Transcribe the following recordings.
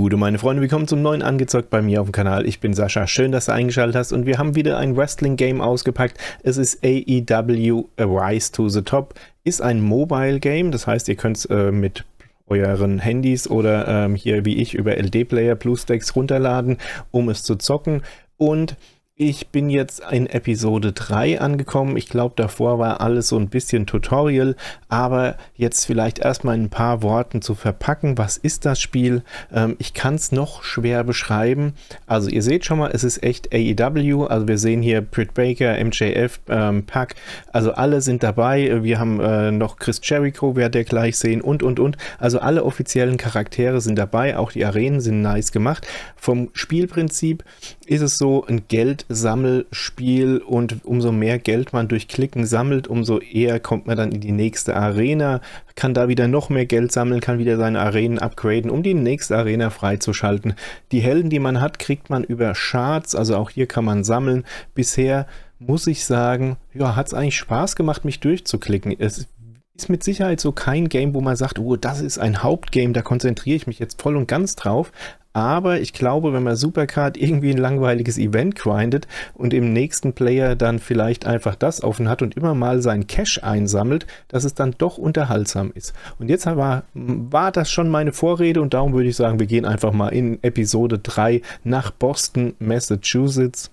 Gute, meine Freunde, willkommen zum neuen Angezockt bei mir auf dem Kanal. Ich bin Sascha, schön, dass du eingeschaltet hast und wir haben wieder ein Wrestling-Game ausgepackt. Es ist AEW Rise to the Top, ist ein Mobile-Game, das heißt, ihr könnt es äh, mit euren Handys oder ähm, hier wie ich über LD-Player, Blue Stacks runterladen, um es zu zocken und... Ich bin jetzt in Episode 3 angekommen. Ich glaube, davor war alles so ein bisschen Tutorial, aber jetzt vielleicht erstmal in ein paar Worten zu verpacken. Was ist das Spiel? Ähm, ich kann es noch schwer beschreiben. Also ihr seht schon mal, es ist echt AEW. Also wir sehen hier Britt Baker, MJF, ähm, Pack. Also alle sind dabei. Wir haben äh, noch Chris Jericho, werdet ihr gleich sehen und, und, und. Also alle offiziellen Charaktere sind dabei. Auch die Arenen sind nice gemacht. Vom Spielprinzip ist es so ein Geld sammelspiel und umso mehr Geld man durch Klicken sammelt, umso eher kommt man dann in die nächste Arena, kann da wieder noch mehr Geld sammeln, kann wieder seine Arenen upgraden, um die nächste Arena freizuschalten. Die Helden, die man hat, kriegt man über Charts, also auch hier kann man sammeln. Bisher muss ich sagen, ja, hat es eigentlich Spaß gemacht, mich durchzuklicken. Es ist mit Sicherheit so kein Game, wo man sagt, oh, das ist ein Hauptgame, da konzentriere ich mich jetzt voll und ganz drauf. Aber ich glaube, wenn man Supercard irgendwie ein langweiliges Event grindet und im nächsten Player dann vielleicht einfach das offen hat und immer mal seinen Cash einsammelt, dass es dann doch unterhaltsam ist. Und jetzt war, war das schon meine Vorrede und darum würde ich sagen, wir gehen einfach mal in Episode 3 nach Boston, Massachusetts.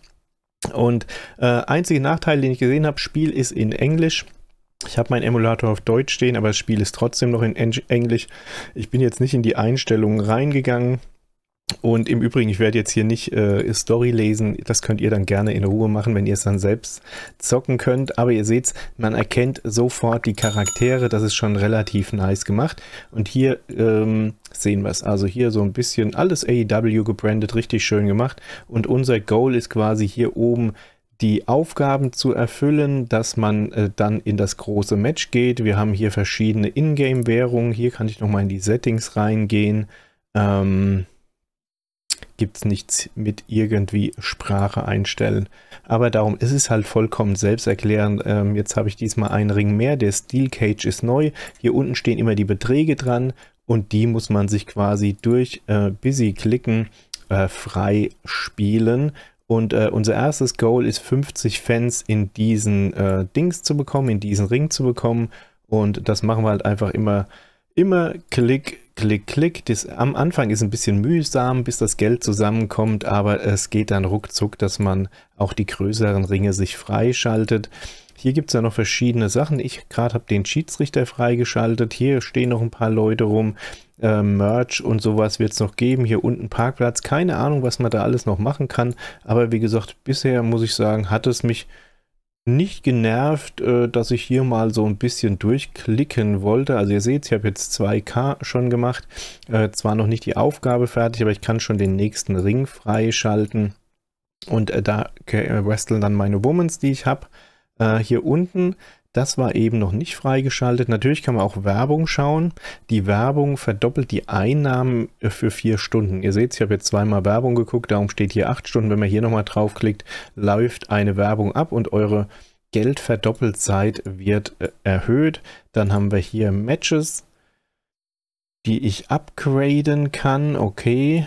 Und äh, einziger Nachteil, den ich gesehen habe, Spiel ist in Englisch. Ich habe meinen Emulator auf Deutsch stehen, aber das Spiel ist trotzdem noch in Englisch. Ich bin jetzt nicht in die Einstellungen reingegangen. Und im Übrigen, ich werde jetzt hier nicht äh, Story lesen, das könnt ihr dann gerne in Ruhe machen, wenn ihr es dann selbst zocken könnt. Aber ihr seht's, man erkennt sofort die Charaktere, das ist schon relativ nice gemacht. Und hier ähm, sehen wir es, also hier so ein bisschen alles AEW gebrandet, richtig schön gemacht. Und unser Goal ist quasi hier oben die Aufgaben zu erfüllen, dass man äh, dann in das große Match geht. Wir haben hier verschiedene Ingame-Währungen, hier kann ich nochmal in die Settings reingehen. Ähm, gibt es nichts mit irgendwie Sprache einstellen. Aber darum ist es halt vollkommen selbsterklärend. Ähm, jetzt habe ich diesmal einen Ring mehr, der Steel Cage ist neu. Hier unten stehen immer die Beträge dran und die muss man sich quasi durch äh, Busy klicken äh, frei spielen. Und äh, unser erstes Goal ist 50 Fans in diesen äh, Dings zu bekommen, in diesen Ring zu bekommen. Und das machen wir halt einfach immer, immer Klick Klick, klick. Das, am Anfang ist ein bisschen mühsam, bis das Geld zusammenkommt, aber es geht dann ruckzuck, dass man auch die größeren Ringe sich freischaltet. Hier gibt es ja noch verschiedene Sachen. Ich gerade habe den Schiedsrichter freigeschaltet. Hier stehen noch ein paar Leute rum. Äh, Merch und sowas wird es noch geben. Hier unten Parkplatz. Keine Ahnung, was man da alles noch machen kann. Aber wie gesagt, bisher muss ich sagen, hat es mich nicht genervt, äh, dass ich hier mal so ein bisschen durchklicken wollte. Also ihr seht, ich habe jetzt 2K schon gemacht. Äh, zwar noch nicht die Aufgabe fertig, aber ich kann schon den nächsten Ring freischalten. Und äh, da wresteln dann meine Womans, die ich habe. hier unten das war eben noch nicht freigeschaltet. Natürlich kann man auch Werbung schauen. Die Werbung verdoppelt die Einnahmen äh, für vier Stunden. Ihr seht, ich habe jetzt zweimal Werbung geguckt, darum steht hier acht Stunden. Wenn man hier nochmal draufklickt, läuft eine Werbung ab und eure Geldverdoppelzeit wird äh, erhöht. Dann haben wir hier Matches, die ich upgraden kann. Okay.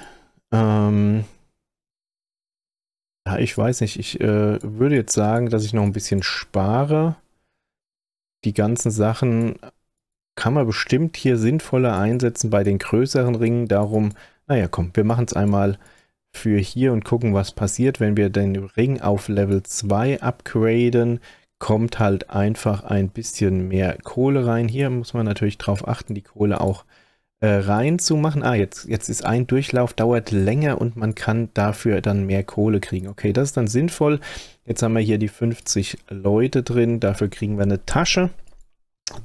Ähm ja, ich weiß nicht. Ich äh, würde jetzt sagen, dass ich noch ein bisschen spare die ganzen Sachen kann man bestimmt hier sinnvoller einsetzen bei den größeren Ringen. Darum, naja, komm, wir machen es einmal für hier und gucken, was passiert, wenn wir den Ring auf Level 2 upgraden. Kommt halt einfach ein bisschen mehr Kohle rein. Hier muss man natürlich drauf achten, die Kohle auch zu äh, reinzumachen. Ah, jetzt, jetzt ist ein Durchlauf, dauert länger und man kann dafür dann mehr Kohle kriegen. Okay, das ist dann sinnvoll. Jetzt haben wir hier die 50 Leute drin. Dafür kriegen wir eine Tasche.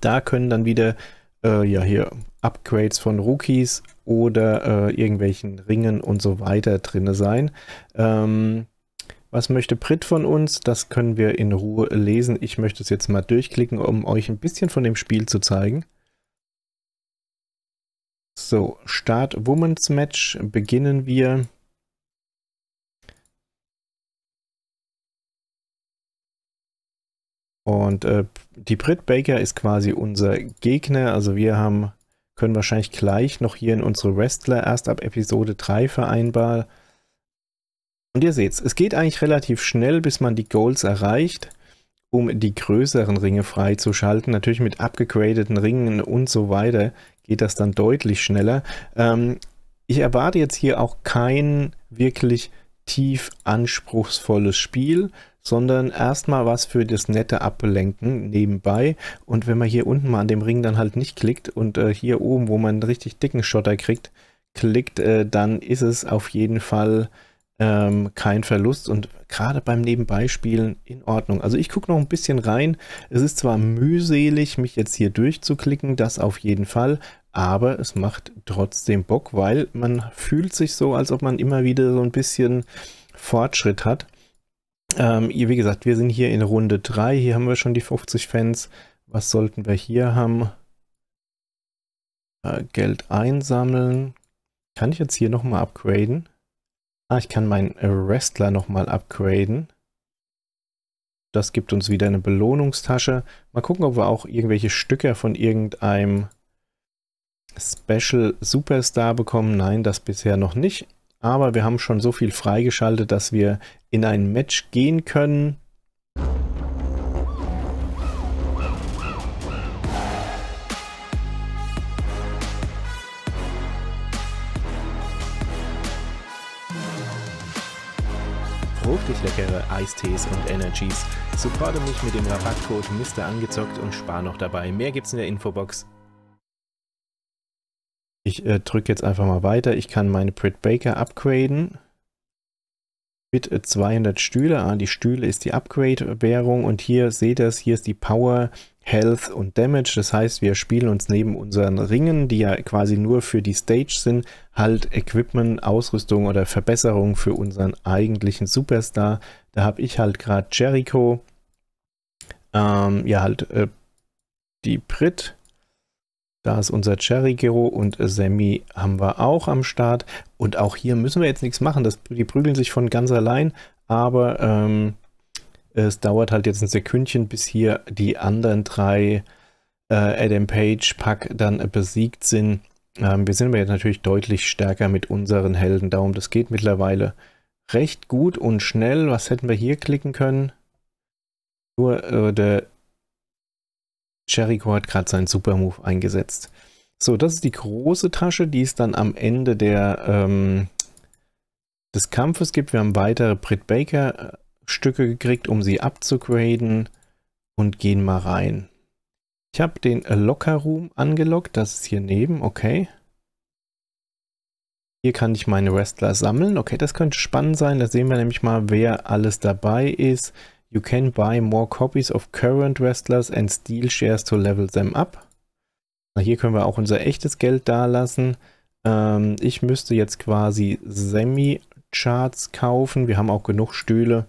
Da können dann wieder, äh, ja, hier Upgrades von Rookies oder äh, irgendwelchen Ringen und so weiter drin sein. Ähm, was möchte Brit von uns? Das können wir in Ruhe lesen. Ich möchte es jetzt mal durchklicken, um euch ein bisschen von dem Spiel zu zeigen. So, Start Women's Match beginnen wir. Und äh, die Brit Baker ist quasi unser Gegner. Also wir haben, können wahrscheinlich gleich noch hier in unsere Wrestler erst ab Episode 3 vereinbaren. Und ihr seht's, es geht eigentlich relativ schnell, bis man die Goals erreicht um die größeren Ringe freizuschalten. Natürlich mit abgegradeten Ringen und so weiter geht das dann deutlich schneller. Ähm, ich erwarte jetzt hier auch kein wirklich tief anspruchsvolles Spiel, sondern erstmal was für das nette Ablenken nebenbei. Und wenn man hier unten mal an dem Ring dann halt nicht klickt und äh, hier oben, wo man einen richtig dicken Schotter kriegt, klickt, äh, dann ist es auf jeden Fall ähm, kein Verlust und gerade beim Nebenbeispielen in Ordnung. Also ich gucke noch ein bisschen rein. Es ist zwar mühselig, mich jetzt hier durchzuklicken, das auf jeden Fall, aber es macht trotzdem Bock, weil man fühlt sich so, als ob man immer wieder so ein bisschen Fortschritt hat. Ähm, wie gesagt, wir sind hier in Runde 3, hier haben wir schon die 50 Fans. Was sollten wir hier haben? Äh, Geld einsammeln. Kann ich jetzt hier nochmal upgraden? Ah, ich kann meinen Wrestler nochmal upgraden. Das gibt uns wieder eine Belohnungstasche. Mal gucken, ob wir auch irgendwelche Stücke von irgendeinem Special Superstar bekommen. Nein, das bisher noch nicht. Aber wir haben schon so viel freigeschaltet, dass wir in ein Match gehen können. fruchtig leckere Eistees und Energies. Supporte mich mit dem Rabattcode Mister angezockt und spar noch dabei. Mehr gibt's in der Infobox. Ich äh, drücke jetzt einfach mal weiter. Ich kann meine Britt Baker upgraden. Mit 200 äh, Stühle. Ah, die Stühle ist die Upgrade-Währung. Und hier seht ihr es, hier ist die Power Health und Damage. Das heißt, wir spielen uns neben unseren Ringen, die ja quasi nur für die Stage sind, halt Equipment, Ausrüstung oder Verbesserung für unseren eigentlichen Superstar. Da habe ich halt gerade Jericho, ähm, ja halt äh, die Brit, da ist unser Jericho und Sammy haben wir auch am Start. Und auch hier müssen wir jetzt nichts machen, das, die prügeln sich von ganz allein, aber... Ähm, äh, es dauert halt jetzt ein Sekündchen, bis hier die anderen drei äh, Adam Page Pack dann äh, besiegt sind. Ähm, wir sind aber jetzt natürlich deutlich stärker mit unseren Helden. Darum, das geht mittlerweile recht gut und schnell. Was hätten wir hier klicken können? Nur äh, der Jericho hat gerade seinen Supermove eingesetzt. So, das ist die große Tasche, die es dann am Ende der, ähm, des Kampfes gibt. Wir haben weitere Britt Baker äh, Stücke gekriegt, um sie abzugraden und gehen mal rein. Ich habe den Locker Room angelockt, das ist hier neben, okay. Hier kann ich meine Wrestler sammeln. Okay, das könnte spannend sein. Da sehen wir nämlich mal, wer alles dabei ist. You can buy more copies of current wrestlers and steal shares to level them up. Na, hier können wir auch unser echtes Geld dalassen. Ähm, ich müsste jetzt quasi Semi-Charts kaufen. Wir haben auch genug Stühle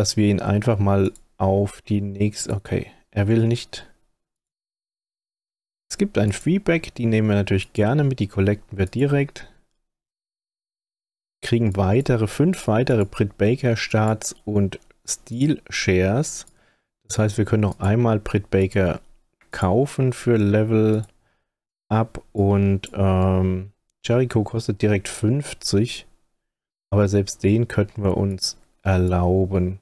dass wir ihn einfach mal auf die nächste... Okay, er will nicht... Es gibt ein Feedback, die nehmen wir natürlich gerne mit, die collecten wir direkt. Kriegen weitere, fünf weitere Brit Baker Starts und Steel Shares. Das heißt, wir können noch einmal Brit Baker kaufen für Level Up und ähm, Jericho kostet direkt 50. Aber selbst den könnten wir uns erlauben.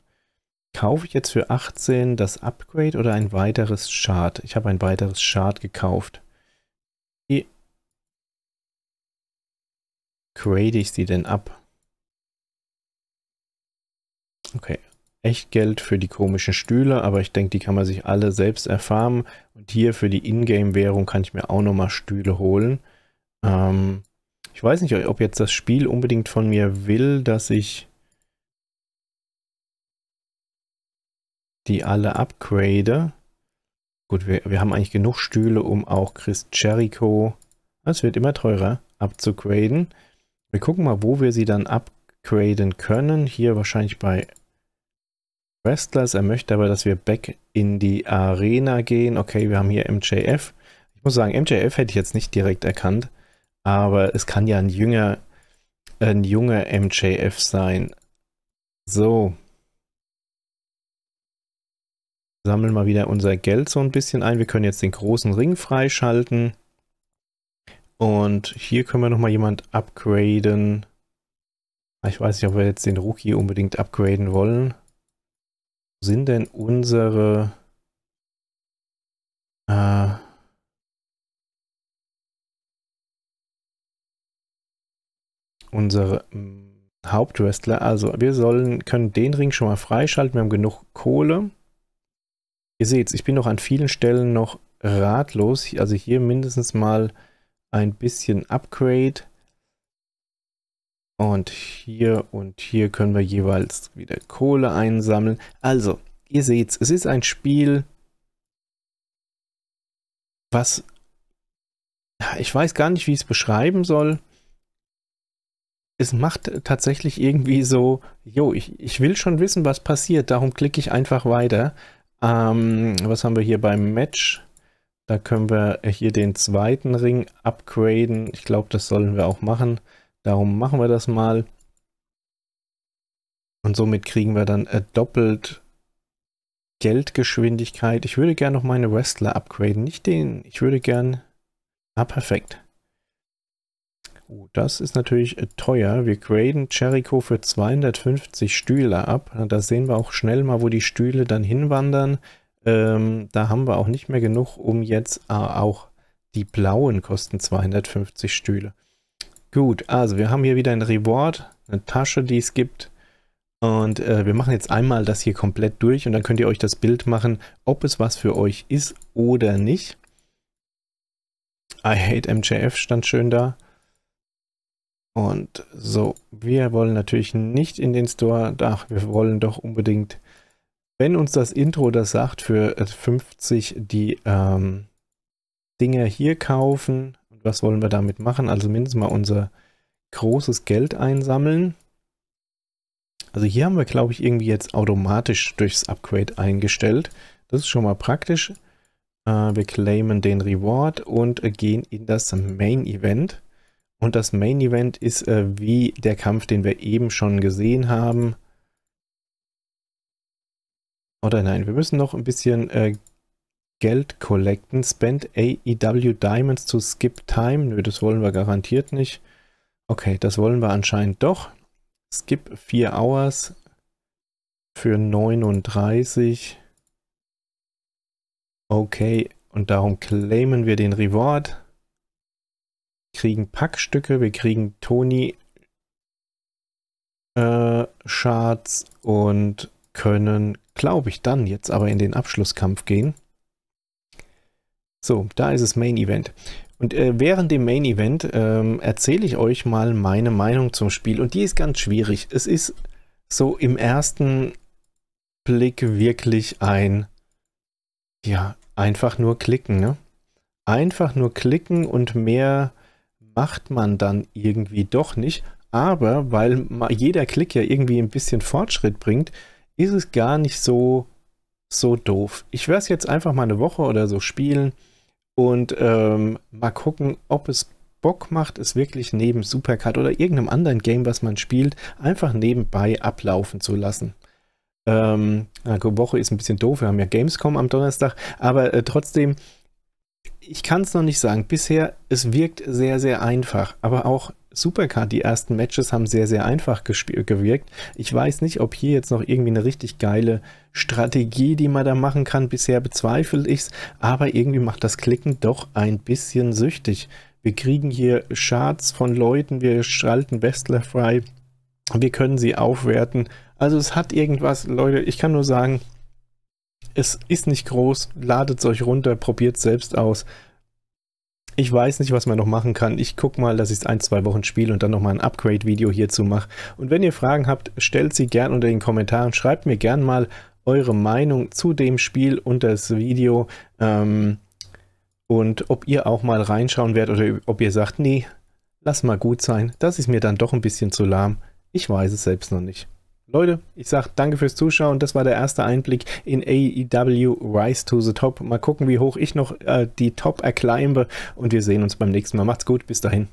Kaufe ich jetzt für 18 das Upgrade oder ein weiteres Chart? Ich habe ein weiteres Chart gekauft. Wie grade ich sie denn ab? Okay, echt Geld für die komischen Stühle, aber ich denke, die kann man sich alle selbst erfarmen. Und hier für die Ingame-Währung kann ich mir auch nochmal Stühle holen. Ähm, ich weiß nicht, ob jetzt das Spiel unbedingt von mir will, dass ich die alle upgrade. Gut, wir, wir haben eigentlich genug Stühle, um auch Chris Jericho, es wird immer teurer, abzugraden. Wir gucken mal, wo wir sie dann upgraden können. Hier wahrscheinlich bei Wrestlers. Er möchte aber, dass wir back in die Arena gehen. Okay, wir haben hier MJF. Ich muss sagen, MJF hätte ich jetzt nicht direkt erkannt, aber es kann ja ein jünger, ein junger MJF sein. So, sammeln mal wieder unser Geld so ein bisschen ein. Wir können jetzt den großen Ring freischalten. Und hier können wir nochmal jemand upgraden. Ah, ich weiß nicht, ob wir jetzt den Rookie unbedingt upgraden wollen. Wo sind denn unsere... Äh, unsere mm, Hauptwrestler. Also wir sollen, können den Ring schon mal freischalten. Wir haben genug Kohle. Ihr seht, ich bin noch an vielen Stellen noch ratlos. Also hier mindestens mal ein bisschen Upgrade. Und hier und hier können wir jeweils wieder Kohle einsammeln. Also, ihr seht, es ist ein Spiel, was ich weiß gar nicht, wie ich es beschreiben soll. Es macht tatsächlich irgendwie so, jo, ich, ich will schon wissen, was passiert, darum klicke ich einfach weiter. Ähm, was haben wir hier beim Match? Da können wir hier den zweiten Ring upgraden. Ich glaube, das sollen wir auch machen. Darum machen wir das mal. Und somit kriegen wir dann äh, doppelt Geldgeschwindigkeit. Ich würde gerne noch meine Wrestler upgraden. Nicht den. Ich würde gerne... Ah, perfekt. Oh, das ist natürlich äh, teuer. Wir graden Jericho für 250 Stühle ab. Da sehen wir auch schnell mal, wo die Stühle dann hinwandern. Ähm, da haben wir auch nicht mehr genug, um jetzt äh, auch die blauen kosten 250 Stühle. Gut, also wir haben hier wieder ein Reward, eine Tasche, die es gibt. Und äh, wir machen jetzt einmal das hier komplett durch und dann könnt ihr euch das Bild machen, ob es was für euch ist oder nicht. I hate MJF stand schön da. Und so, wir wollen natürlich nicht in den Store, ach, wir wollen doch unbedingt, wenn uns das Intro das sagt, für 50 äh, die ähm, Dinger hier kaufen. Und was wollen wir damit machen? Also mindestens mal unser großes Geld einsammeln. Also hier haben wir, glaube ich, irgendwie jetzt automatisch durchs Upgrade eingestellt. Das ist schon mal praktisch. Äh, wir claimen den Reward und äh, gehen in das Main Event. Und das Main Event ist äh, wie der Kampf, den wir eben schon gesehen haben. Oder nein, wir müssen noch ein bisschen äh, Geld collecten. Spend AEW Diamonds to skip time. Nö, das wollen wir garantiert nicht. Okay, das wollen wir anscheinend doch. Skip 4 Hours für 39. Okay, und darum claimen wir den Reward kriegen Packstücke, wir kriegen Tony äh, und können, glaube ich, dann jetzt aber in den Abschlusskampf gehen. So, da ist es Main Event. Und äh, während dem Main Event ähm, erzähle ich euch mal meine Meinung zum Spiel. Und die ist ganz schwierig. Es ist so im ersten Blick wirklich ein, ja, einfach nur klicken. Ne? Einfach nur klicken und mehr macht man dann irgendwie doch nicht. Aber weil jeder Klick ja irgendwie ein bisschen Fortschritt bringt, ist es gar nicht so, so doof. Ich werde es jetzt einfach mal eine Woche oder so spielen und ähm, mal gucken, ob es Bock macht, es wirklich neben Supercard oder irgendeinem anderen Game, was man spielt, einfach nebenbei ablaufen zu lassen. Ähm, Woche ist ein bisschen doof, wir haben ja Gamescom am Donnerstag, aber äh, trotzdem ich kann es noch nicht sagen. Bisher, es wirkt sehr, sehr einfach. Aber auch Supercard, die ersten Matches haben sehr, sehr einfach gewirkt. Ich weiß nicht, ob hier jetzt noch irgendwie eine richtig geile Strategie, die man da machen kann. Bisher bezweifle ich es. Aber irgendwie macht das Klicken doch ein bisschen süchtig. Wir kriegen hier Charts von Leuten, wir schalten Westler frei, wir können sie aufwerten. Also es hat irgendwas, Leute, ich kann nur sagen, es ist nicht groß, ladet es euch runter, probiert es selbst aus. Ich weiß nicht, was man noch machen kann. Ich gucke mal, dass ich es ein, zwei Wochen spiele und dann nochmal ein Upgrade-Video hierzu mache. Und wenn ihr Fragen habt, stellt sie gern unter den Kommentaren. Schreibt mir gern mal eure Meinung zu dem Spiel unter das Video. Ähm, und ob ihr auch mal reinschauen werdet oder ob ihr sagt, nee, lass mal gut sein. Das ist mir dann doch ein bisschen zu lahm. Ich weiß es selbst noch nicht. Leute, ich sage danke fürs Zuschauen. Das war der erste Einblick in AEW Rise to the Top. Mal gucken, wie hoch ich noch äh, die Top erklimbe. Und wir sehen uns beim nächsten Mal. Macht's gut. Bis dahin.